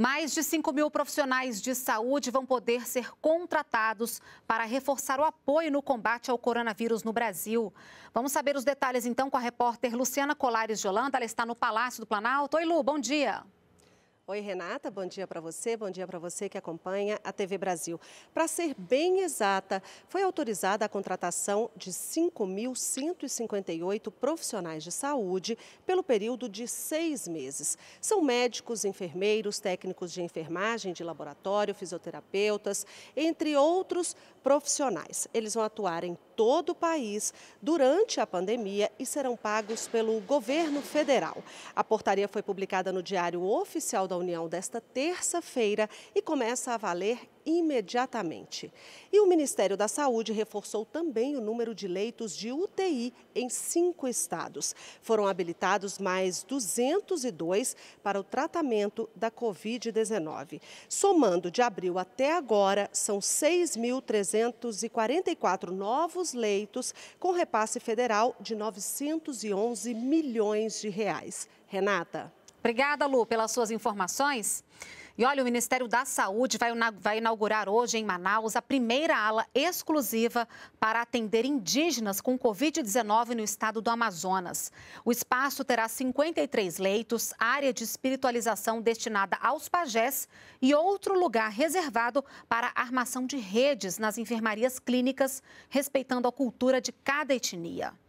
Mais de 5 mil profissionais de saúde vão poder ser contratados para reforçar o apoio no combate ao coronavírus no Brasil. Vamos saber os detalhes então com a repórter Luciana Colares de Holanda. Ela está no Palácio do Planalto. Oi, Lu, bom dia. Oi, Renata, bom dia para você, bom dia para você que acompanha a TV Brasil. Para ser bem exata, foi autorizada a contratação de 5.158 profissionais de saúde pelo período de seis meses. São médicos, enfermeiros, técnicos de enfermagem de laboratório, fisioterapeutas, entre outros profissionais. Eles vão atuar em todo o país durante a pandemia e serão pagos pelo governo federal. A portaria foi publicada no Diário Oficial da União desta terça-feira e começa a valer imediatamente. E o Ministério da Saúde reforçou também o número de leitos de UTI em cinco estados. Foram habilitados mais 202 para o tratamento da Covid-19. Somando de abril até agora, são 6.300 244 novos leitos, com repasse federal de 911 milhões de reais. Renata. Obrigada, Lu, pelas suas informações. E olha, o Ministério da Saúde vai inaugurar hoje em Manaus a primeira ala exclusiva para atender indígenas com Covid-19 no estado do Amazonas. O espaço terá 53 leitos, área de espiritualização destinada aos pajés e outro lugar reservado para armação de redes nas enfermarias clínicas, respeitando a cultura de cada etnia.